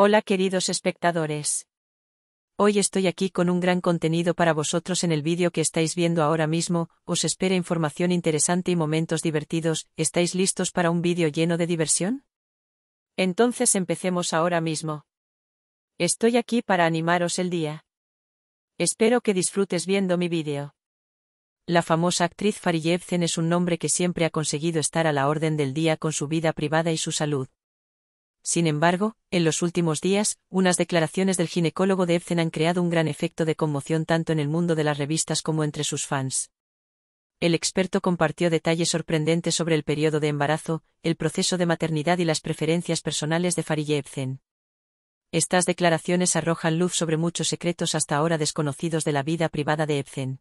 Hola queridos espectadores. Hoy estoy aquí con un gran contenido para vosotros en el vídeo que estáis viendo ahora mismo, os espera información interesante y momentos divertidos, ¿estáis listos para un vídeo lleno de diversión? Entonces empecemos ahora mismo. Estoy aquí para animaros el día. Espero que disfrutes viendo mi vídeo. La famosa actriz Farijevzen es un nombre que siempre ha conseguido estar a la orden del día con su vida privada y su salud sin embargo, en los últimos días, unas declaraciones del ginecólogo de Epzen han creado un gran efecto de conmoción tanto en el mundo de las revistas como entre sus fans. El experto compartió detalles sorprendentes sobre el periodo de embarazo, el proceso de maternidad y las preferencias personales de Farille Epzen. Estas declaraciones arrojan luz sobre muchos secretos hasta ahora desconocidos de la vida privada de Epzen.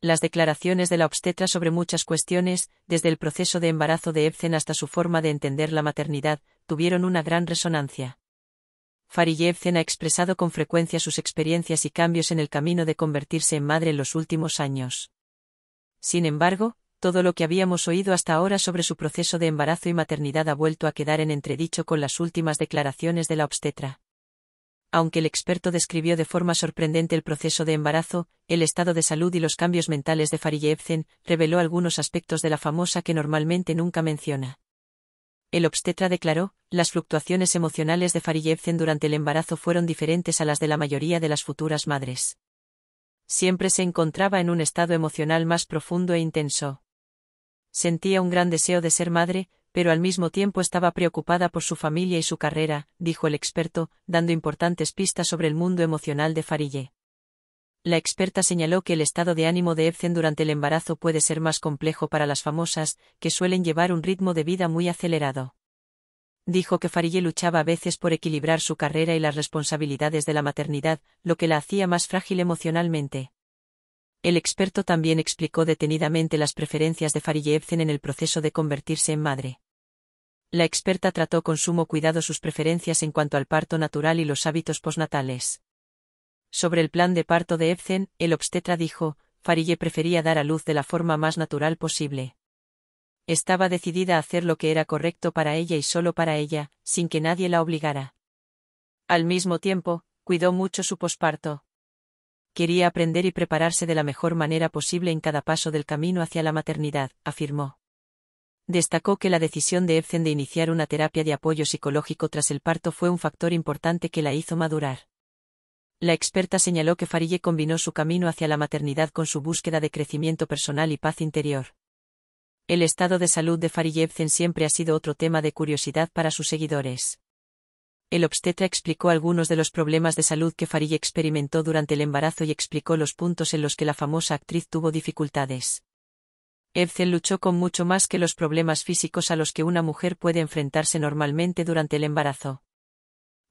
Las declaraciones de la obstetra sobre muchas cuestiones, desde el proceso de embarazo de Epzen hasta su forma de entender la maternidad, tuvieron una gran resonancia. Fariyevzen ha expresado con frecuencia sus experiencias y cambios en el camino de convertirse en madre en los últimos años. Sin embargo, todo lo que habíamos oído hasta ahora sobre su proceso de embarazo y maternidad ha vuelto a quedar en entredicho con las últimas declaraciones de la obstetra. Aunque el experto describió de forma sorprendente el proceso de embarazo, el estado de salud y los cambios mentales de Fariyevzen, reveló algunos aspectos de la famosa que normalmente nunca menciona. El obstetra declaró, las fluctuaciones emocionales de Fariyevzen durante el embarazo fueron diferentes a las de la mayoría de las futuras madres. Siempre se encontraba en un estado emocional más profundo e intenso. Sentía un gran deseo de ser madre, pero al mismo tiempo estaba preocupada por su familia y su carrera, dijo el experto, dando importantes pistas sobre el mundo emocional de Farille. La experta señaló que el estado de ánimo de Ebsen durante el embarazo puede ser más complejo para las famosas, que suelen llevar un ritmo de vida muy acelerado dijo que Farille luchaba a veces por equilibrar su carrera y las responsabilidades de la maternidad, lo que la hacía más frágil emocionalmente. El experto también explicó detenidamente las preferencias de Farille Ebsen en el proceso de convertirse en madre. La experta trató con sumo cuidado sus preferencias en cuanto al parto natural y los hábitos postnatales. Sobre el plan de parto de Ebsen, el obstetra dijo, Farille prefería dar a luz de la forma más natural posible estaba decidida a hacer lo que era correcto para ella y solo para ella, sin que nadie la obligara. Al mismo tiempo, cuidó mucho su posparto. Quería aprender y prepararse de la mejor manera posible en cada paso del camino hacia la maternidad, afirmó. Destacó que la decisión de Epstein de iniciar una terapia de apoyo psicológico tras el parto fue un factor importante que la hizo madurar. La experta señaló que Farille combinó su camino hacia la maternidad con su búsqueda de crecimiento personal y paz interior. El estado de salud de Fariyevzen siempre ha sido otro tema de curiosidad para sus seguidores. El obstetra explicó algunos de los problemas de salud que Farijevzen experimentó durante el embarazo y explicó los puntos en los que la famosa actriz tuvo dificultades. Evzen luchó con mucho más que los problemas físicos a los que una mujer puede enfrentarse normalmente durante el embarazo.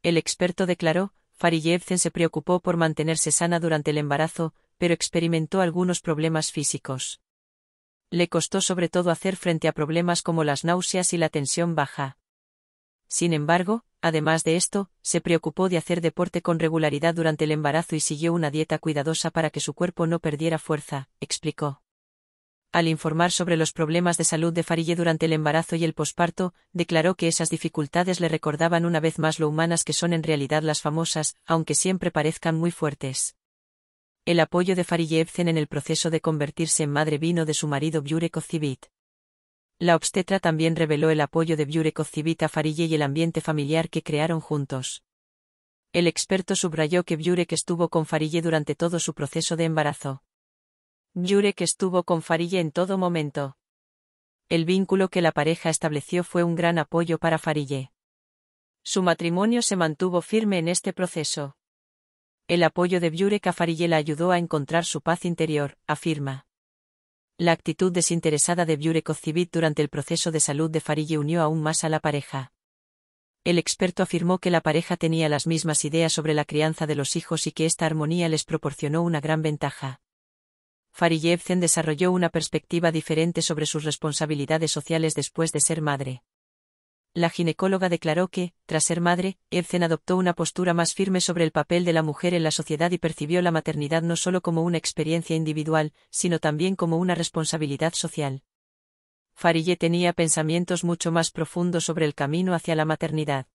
El experto declaró, Farijevzen se preocupó por mantenerse sana durante el embarazo, pero experimentó algunos problemas físicos. Le costó sobre todo hacer frente a problemas como las náuseas y la tensión baja. Sin embargo, además de esto, se preocupó de hacer deporte con regularidad durante el embarazo y siguió una dieta cuidadosa para que su cuerpo no perdiera fuerza, explicó. Al informar sobre los problemas de salud de Farille durante el embarazo y el posparto, declaró que esas dificultades le recordaban una vez más lo humanas que son en realidad las famosas, aunque siempre parezcan muy fuertes. El apoyo de Fariyevzen en el proceso de convertirse en madre vino de su marido Bjurek Ozivit. La obstetra también reveló el apoyo de Bjurek Ozivit a Farille y el ambiente familiar que crearon juntos. El experto subrayó que Bjurek estuvo con Farille durante todo su proceso de embarazo. Bjurek estuvo con Farille en todo momento. El vínculo que la pareja estableció fue un gran apoyo para Farille. Su matrimonio se mantuvo firme en este proceso. El apoyo de Burek a Farille la ayudó a encontrar su paz interior, afirma. La actitud desinteresada de Burek Ozcivit durante el proceso de salud de Farille unió aún más a la pareja. El experto afirmó que la pareja tenía las mismas ideas sobre la crianza de los hijos y que esta armonía les proporcionó una gran ventaja. Farillevzen desarrolló una perspectiva diferente sobre sus responsabilidades sociales después de ser madre la ginecóloga declaró que, tras ser madre, Erzen adoptó una postura más firme sobre el papel de la mujer en la sociedad y percibió la maternidad no solo como una experiencia individual, sino también como una responsabilidad social. Farille tenía pensamientos mucho más profundos sobre el camino hacia la maternidad.